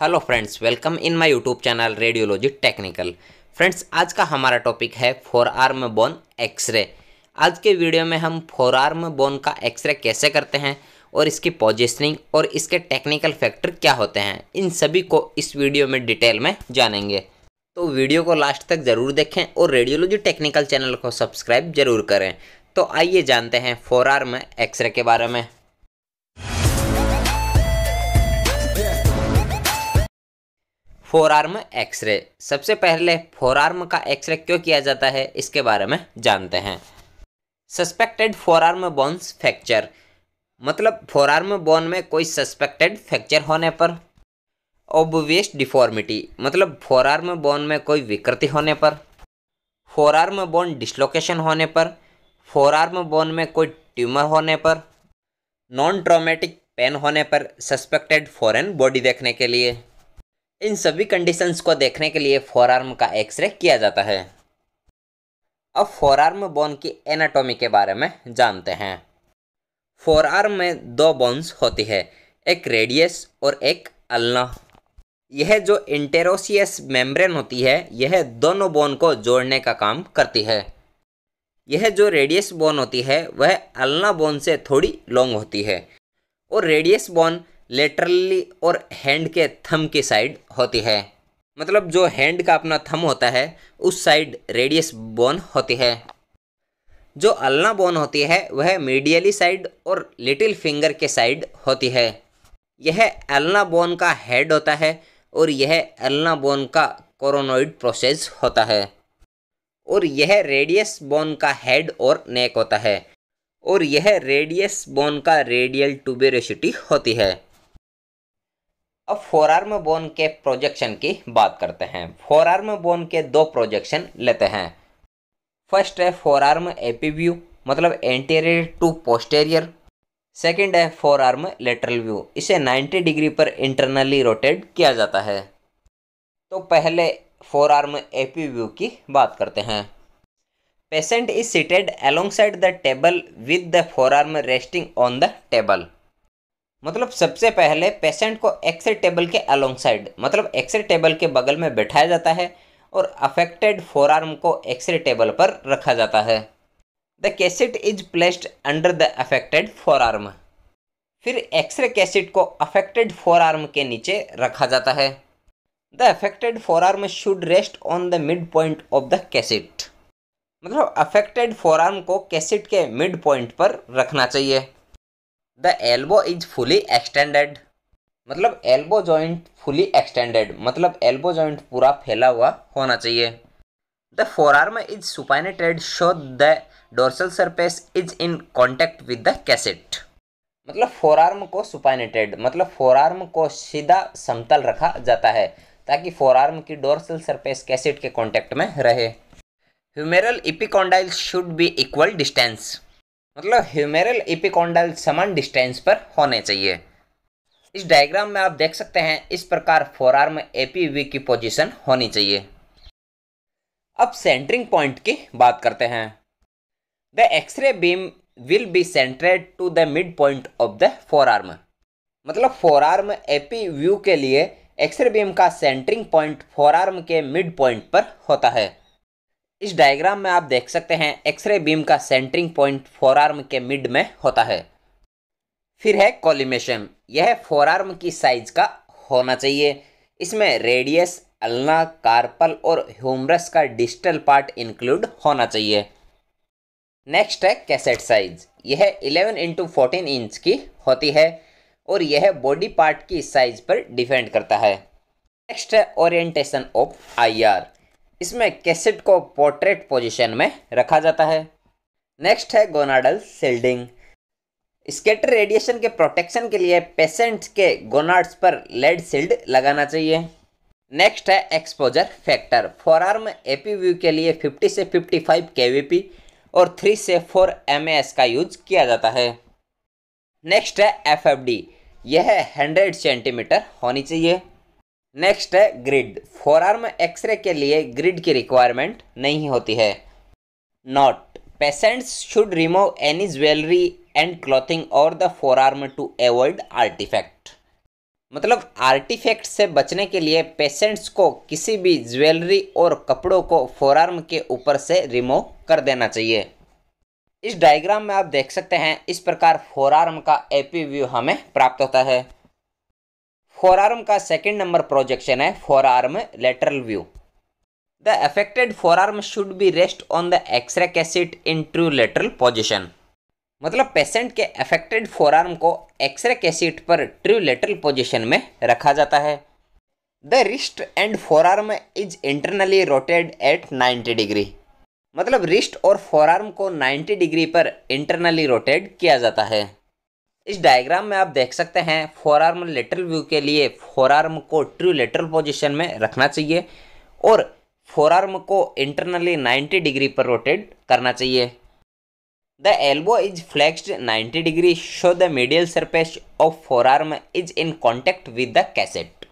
hello friends welcome in my YouTube channel radiology technical friends आज का हमारा topic है फोर आर्म बोन एक्सरे आज के वीडियो में हम फोर आर्म बोन का एक्सरे कैसे करते हैं और इसकी पोजिशनिंग और इसके टेक्निकल फैक्टर क्या होते हैं इन सभी को इस वीडियो में डिटेल में जानेंगे तो वीडियो को लास्ट तक ज़रूर देखें और रेडियोलॉजी टेक्निकल चैनल को सब्सक्राइब जरूर करें तो आइए जानते हैं फोर आर्म एक्सरे के बारे में फोर आर्म एक्सरे सबसे पहले फोर आर्म का एक्सरे क्यों किया जाता है इसके बारे में जानते हैं suspected forearm bones fracture मतलब फोर आर्म बोन में कोई सस्पेक्टेड फ्रैक्चर होने पर ओबवियस डिफॉर्मिटी मतलब फोर आर्म बोन में कोई विकृति होने पर फोर आर्म बोन डिसलोकेशन होने पर फोर आर्म बोन में कोई ट्यूमर होने पर नॉन ट्रोमेटिक पेन होने पर सस्पेक्टेड फॉरेन बॉडी देखने के लिए इन सभी कंडीशंस को देखने के लिए फोरआर्म का एक्सरे किया जाता है अब फोरआर्म बोन की एनाटॉमी के बारे में जानते हैं फोरआर्म में दो बोन्स होती है एक रेडियस और एक अल्ना यह जो इंटेरोसियस मेम्ब्रेन होती है यह दोनों बोन को जोड़ने का काम करती है यह जो रेडियस बोन होती है वह अल्ना बोन से थोड़ी लॉन्ग होती है और रेडियस बोन लेटरली और हैंड के थम की साइड होती है मतलब जो हैंड का अपना थम होता है उस साइड रेडियस बोन होती है जो अल्ना बोन होती है वह मीडियली साइड और लिटिल फिंगर के साइड होती है यह अल्ना बोन का हेड होता है और यह अल्ना बोन का कोरोनोइड प्रोसेस होता है और यह रेडियस बोन का हेड और नेक होता है और यह रेडियस बोन का रेडियल टूबेरेसिटी होती है अब फोर आर्म बोन के प्रोजेक्शन की बात करते हैं फोर आर्म बोन के दो प्रोजेक्शन लेते हैं फर्स्ट है फोर आर्म एपी व्यू मतलब एंटीरियर टू पोस्टेरियर सेकंड है फोर आर्म लेटरल व्यू इसे 90 डिग्री पर इंटरनली रोटेट किया जाता है तो पहले फोर आर्म एपी व्यू की बात करते हैं patient is seated along side the table with the forearm resting on the table मतलब सबसे पहले पेशेंट को एक्सरे टेबल के अलोंग साइड मतलब एक्सरे टेबल के बगल में बैठाया जाता है और अफेक्टेड फोरआर्म को एक्सरे टेबल पर रखा जाता है the cassette is placed under the affected forearm फिर एक्सरे कैसेट को अफेक्टेड फोरआर्म के नीचे रखा जाता है the affected forearm should rest on the mid point of the cassette मतलब अफेक्टेड फोरआर्म को कैसेट के मिड पॉइंट पर रखना चाहिए the elbow is fully extended मतलब एल्बो जॉइंट फुली एक्सटेंडेड मतलब एल्बो जॉइंट पूरा फैला हुआ होना चाहिए the forearm is supinated so the dorsal surface is in contact with the cassette मतलब फोर आर्म को सुपाइनेटेड मतलब फोर आर्म को सीधा समतल रखा जाता है ताकि फोर आर्म की डोर्सल सरफेस कैसेट के कॉन्टेक्ट में रहे humeral epicondyle should be equal distance मतलब ह्यूमेरल एपिकोंडल समान डिस्टेंस पर होने चाहिए इस डायग्राम में आप देख सकते हैं इस प्रकार फोर एपी एपीवी की पोजीशन होनी चाहिए अब सेंटरिंग पॉइंट की बात करते हैं the X-ray beam will be centred to the mid point of the forearm मतलब आर्म एपी व्यू के लिए एक्सरे बीम का सेंटरिंग पॉइंट फोर आर्म के मिड पॉइंट पर होता है इस डायग्राम में आप देख सकते हैं एक्सरे बीम का सेंटरिंग पॉइंट फोरआर्म के मिड में होता है फिर है कॉलिमेशन यह फोरआर्म की साइज का होना चाहिए इसमें रेडियस अल्ना कार्पल और ह्यूमरस का डिजिटल पार्ट इंक्लूड होना चाहिए नेक्स्ट है कैसेट साइज यह 11 इंटू फोर्टीन इंच की होती है और यह बॉडी पार्ट की साइज पर डिपेंड करता है नेक्स्ट है ओरिएंटेशन ऑफ आईआर इसमें कैसेट को पोर्ट्रेट पोजीशन में रखा जाता है नेक्स्ट है गोनाडल सेल्डिंग स्केटर रेडिएशन के प्रोटेक्शन के लिए पेशेंट के गोनाड्स पर लेड सील्ड लगाना चाहिए नेक्स्ट है एक्सपोजर फैक्टर आर्म एपीवी के लिए 50 से 55 पी और 3 से 4 एम का यूज किया जाता है नेक्स्ट है एफ यह हंड्रेड सेंटीमीटर होनी चाहिए नेक्स्ट है ग्रिड फोरआर्म एक्सरे के लिए ग्रिड की रिक्वायरमेंट नहीं होती है note patients should remove any jewellery and clothing और the forearm to avoid artefact मतलब आर्टिफैक्ट से बचने के लिए पेशेंट्स को किसी भी ज्वेलरी और कपड़ों को फोरआर्म के ऊपर से रिमूव कर देना चाहिए इस डायग्राम में आप देख सकते हैं इस प्रकार फोरआर्म का एपी व्यू हमें प्राप्त होता है फोर आर्म का सेकेंड नंबर प्रोजेक्शन है forearm lateral view the affected forearm should be rest on the X-ray cassette in true lateral position मतलब पेशेंट के अफेक्टेड फोर आर्म को एक्सरे कैसेट पर ट्रू लेटरल पोजिशन में रखा जाता है the wrist and forearm is internally rotated at 90 degree मतलब wrist और फोरआर्म को 90 डिग्री पर इंटरनली रोटेड किया जाता है इस डायग्राम में आप देख सकते हैं फोर आर्म लेटरल व्यू के लिए फोर आर्म को ट्रू लेटरल पोजिशन में रखना चाहिए और फोर आर्म को इंटरनली 90 डिग्री पर रोटेट करना चाहिए the elbow is flexed 90 degree so the medial surface of forearm is in contact with the cassette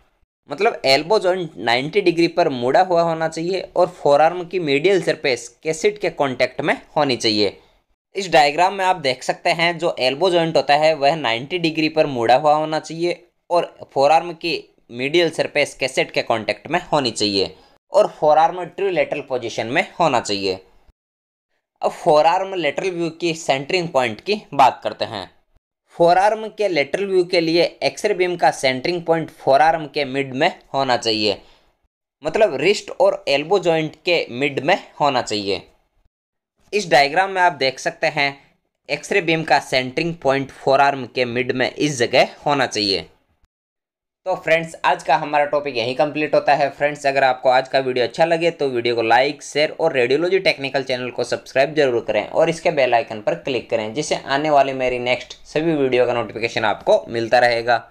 मतलब एल्बो जॉइंट नाइन्टी डिग्री पर मुड़ा हुआ होना चाहिए और फोर आर्म की मीडियल सरफेस कैसेट के कॉन्टेक्ट में होनी चाहिए इस डायग्राम में आप देख सकते हैं जो एल्बो जॉइंट होता है वह 90 डिग्री पर मुड़ा हुआ होना चाहिए और फोरआर्म की मीडियल सरफेस कैसेट के कांटेक्ट में होनी चाहिए और फोरआर्म ट्रू लेटरल पोजिशन में होना चाहिए अब फोरआर्म लेटरल व्यू की सेंटरिंग पॉइंट की बात करते हैं फोरआर्म के लेटरल व्यू के लिए एक्सरे बीम का सेंटरिंग पॉइंट फोरआर्म के मिड में होना चाहिए मतलब रिस्ट और एल्बो जॉइंट के मिड में होना चाहिए इस डायग्राम में आप देख सकते हैं एक्सरे बीम का सेंटरिंग पॉइंट फोर आर्म के मिड में इस जगह होना चाहिए तो फ्रेंड्स आज का हमारा टॉपिक यहीं कंप्लीट होता है फ्रेंड्स अगर आपको आज का वीडियो अच्छा लगे तो वीडियो को लाइक शेयर और रेडियोलॉजी टेक्निकल चैनल को सब्सक्राइब जरूर करें और इसके बेल आइकन पर क्लिक करें जिससे आने वाली मेरी नेक्स्ट सभी वीडियो का नोटिफिकेशन आपको मिलता रहेगा